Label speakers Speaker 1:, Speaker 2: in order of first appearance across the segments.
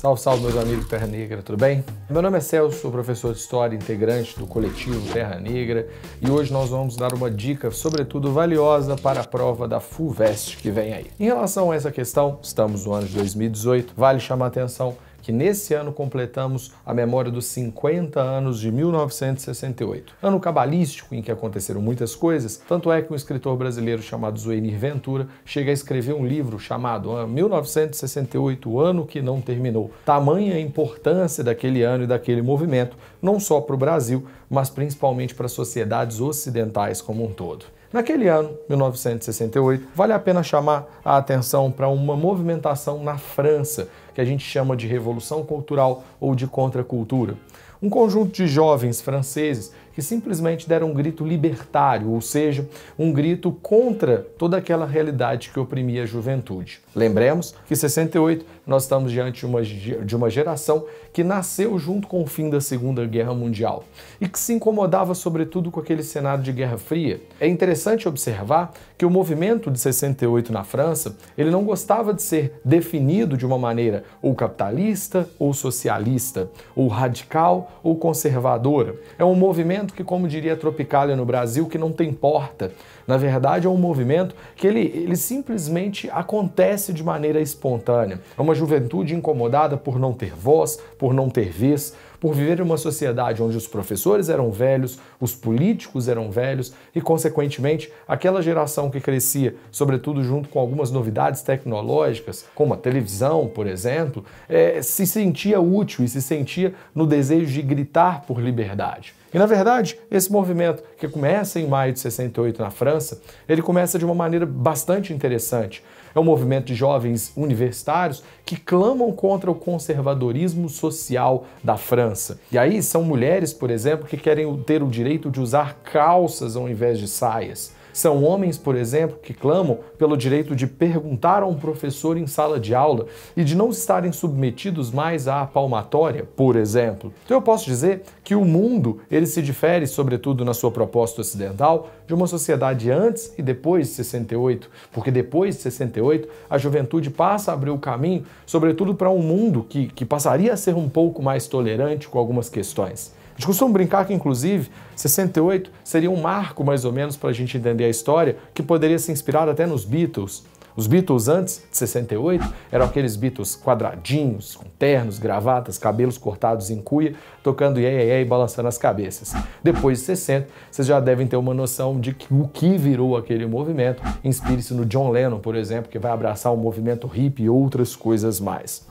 Speaker 1: Salve, salve, meus amigos Terra Negra, tudo bem? Meu nome é Celso, sou professor de História, integrante do coletivo Terra Negra, e hoje nós vamos dar uma dica, sobretudo valiosa, para a prova da FUVEST que vem aí. Em relação a essa questão, estamos no ano de 2018, vale chamar a atenção que nesse ano completamos a memória dos 50 anos de 1968. Ano cabalístico em que aconteceram muitas coisas, tanto é que um escritor brasileiro chamado Zuenir Ventura chega a escrever um livro chamado 1968, ah, o ano que não terminou. Tamanha importância daquele ano e daquele movimento, não só para o Brasil, mas principalmente para sociedades ocidentais como um todo. Naquele ano, 1968, vale a pena chamar a atenção para uma movimentação na França, que a gente chama de revolução cultural ou de contracultura. Um conjunto de jovens franceses que simplesmente deram um grito libertário, ou seja, um grito contra toda aquela realidade que oprimia a juventude. Lembremos que em 68 nós estamos diante de uma, de uma geração que nasceu junto com o fim da Segunda Guerra Mundial e que se incomodava sobretudo com aquele cenário de Guerra Fria. É interessante observar que o movimento de 68 na França, ele não gostava de ser definido de uma maneira ou capitalista ou socialista, ou radical ou conservadora. É um movimento movimento que, como diria Tropicália no Brasil, que não tem porta. Na verdade, é um movimento que ele, ele simplesmente acontece de maneira espontânea. É uma juventude incomodada por não ter voz, por não ter vez, por viver em uma sociedade onde os professores eram velhos, os políticos eram velhos e, consequentemente, aquela geração que crescia, sobretudo junto com algumas novidades tecnológicas, como a televisão, por exemplo, é, se sentia útil e se sentia no desejo de gritar por liberdade. E na verdade, esse movimento que começa em maio de 68 na França, ele começa de uma maneira bastante interessante. É um movimento de jovens universitários que clamam contra o conservadorismo social da França e aí são mulheres, por exemplo, que querem ter o direito de usar calças ao invés de saias. São homens, por exemplo, que clamam pelo direito de perguntar a um professor em sala de aula e de não estarem submetidos mais à palmatória, por exemplo. Então eu posso dizer que o mundo ele se difere, sobretudo na sua proposta ocidental, de uma sociedade antes e depois de 68, porque depois de 68 a juventude passa a abrir o caminho, sobretudo para um mundo que, que passaria a ser um pouco mais tolerante com algumas questões gente costuma brincar que, inclusive, 68 seria um marco, mais ou menos, para a gente entender a história, que poderia se inspirar até nos Beatles. Os Beatles antes de 68 eram aqueles Beatles quadradinhos, com ternos, gravatas, cabelos cortados em cuia, tocando iê, iê, iê e balançando as cabeças. Depois de 60, vocês já devem ter uma noção de que o que virou aquele movimento. Inspire-se no John Lennon, por exemplo, que vai abraçar o movimento hip e outras coisas mais.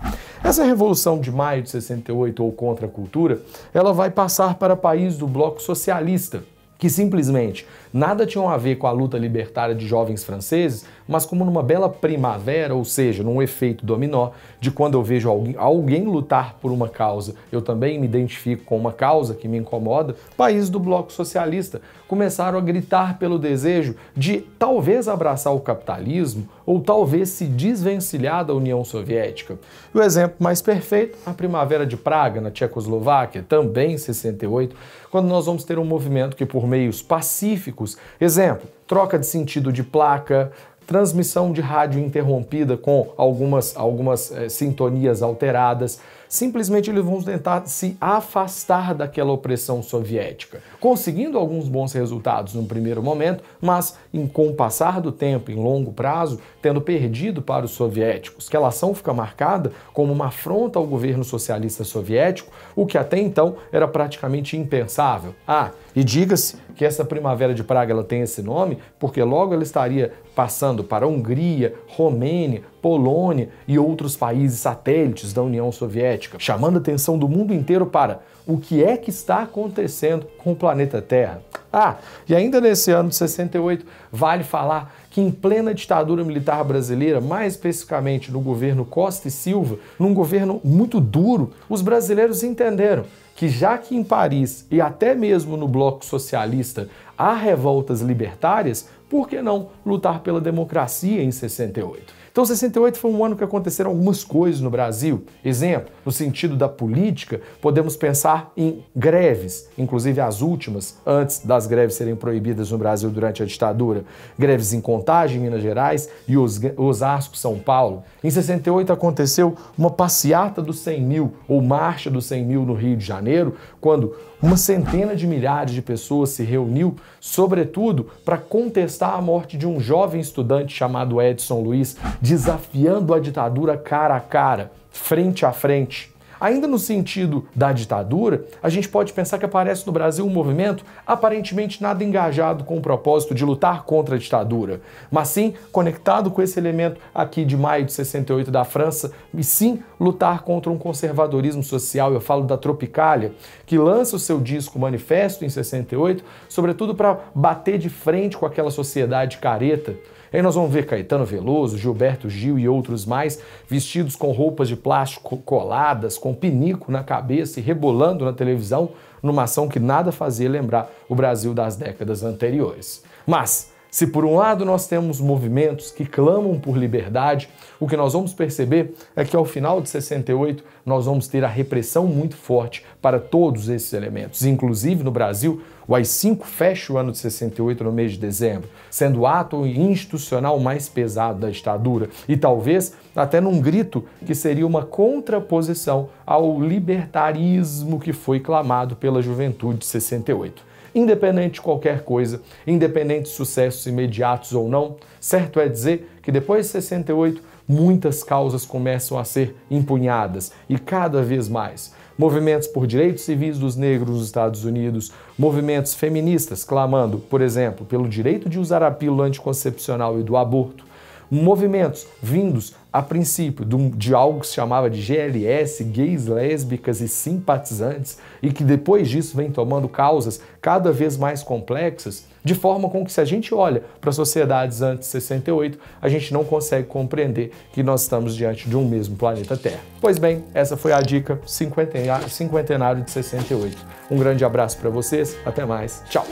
Speaker 1: Essa revolução de maio de 68 ou contra a cultura, ela vai passar para países do bloco socialista, que simplesmente nada tinham a ver com a luta libertária de jovens franceses, mas como numa bela primavera, ou seja, num efeito dominó, de quando eu vejo alguém, alguém lutar por uma causa, eu também me identifico com uma causa que me incomoda, países do bloco socialista começaram a gritar pelo desejo de talvez abraçar o capitalismo ou talvez se desvencilhar da União Soviética. E o exemplo mais perfeito, a Primavera de Praga, na Tchecoslováquia, também em 68, quando nós vamos ter um movimento que, por meios pacíficos, exemplo, troca de sentido de placa, transmissão de rádio interrompida com algumas, algumas eh, sintonias alteradas, simplesmente eles vão tentar se afastar daquela opressão soviética, conseguindo alguns bons resultados no primeiro momento, mas em, com o passar do tempo, em longo prazo, tendo perdido para os soviéticos. Aquela ação fica marcada como uma afronta ao governo socialista soviético, o que até então era praticamente impensável. Ah, e diga-se que essa primavera de Praga ela tem esse nome porque logo ela estaria passando para Hungria, Romênia, Polônia e outros países satélites da União Soviética, chamando a atenção do mundo inteiro para o que é que está acontecendo com o planeta Terra. Ah, e ainda nesse ano de 68, vale falar que em plena ditadura militar brasileira, mais especificamente no governo Costa e Silva, num governo muito duro, os brasileiros entenderam que já que em Paris e até mesmo no bloco socialista há revoltas libertárias, por que não lutar pela democracia em 68? Então, 68 foi um ano que aconteceram algumas coisas no Brasil. Exemplo, no sentido da política, podemos pensar em greves, inclusive as últimas, antes das greves serem proibidas no Brasil durante a ditadura. Greves em Contagem, Minas Gerais, e Osasco, São Paulo. Em 68 aconteceu uma passeata dos 100 mil, ou marcha dos 100 mil no Rio de Janeiro, quando uma centena de milhares de pessoas se reuniu, sobretudo para contestar a morte de um jovem estudante chamado Edson Luiz, desafiando a ditadura cara a cara, frente a frente. Ainda no sentido da ditadura, a gente pode pensar que aparece no Brasil um movimento aparentemente nada engajado com o propósito de lutar contra a ditadura, mas sim conectado com esse elemento aqui de maio de 68 da França, e sim lutar contra um conservadorismo social. Eu falo da Tropicália, que lança o seu disco Manifesto em 68, sobretudo para bater de frente com aquela sociedade careta. Aí nós vamos ver Caetano Veloso, Gilberto Gil e outros mais vestidos com roupas de plástico coladas, com um pinico na cabeça e rebolando na televisão numa ação que nada fazia lembrar o Brasil das décadas anteriores. Mas se por um lado nós temos movimentos que clamam por liberdade, o que nós vamos perceber é que ao final de 68 nós vamos ter a repressão muito forte para todos esses elementos. Inclusive no Brasil, o AI-5 fecha o ano de 68 no mês de dezembro, sendo o ato institucional mais pesado da ditadura e talvez até num grito que seria uma contraposição ao libertarismo que foi clamado pela juventude de 68 independente de qualquer coisa, independente de sucessos imediatos ou não. Certo é dizer que depois de 68, muitas causas começam a ser empunhadas e cada vez mais. Movimentos por direitos civis dos negros nos Estados Unidos, movimentos feministas clamando, por exemplo, pelo direito de usar a pílula anticoncepcional e do aborto, movimentos vindos a princípio de, algo que se chamava de GLS, gays, lésbicas e simpatizantes, e que depois disso vem tomando causas cada vez mais complexas, de forma com que se a gente olha para sociedades antes de 68, a gente não consegue compreender que nós estamos diante de um mesmo planeta Terra. Pois bem, essa foi a dica cinquentenário de 68. Um grande abraço para vocês, até mais, tchau!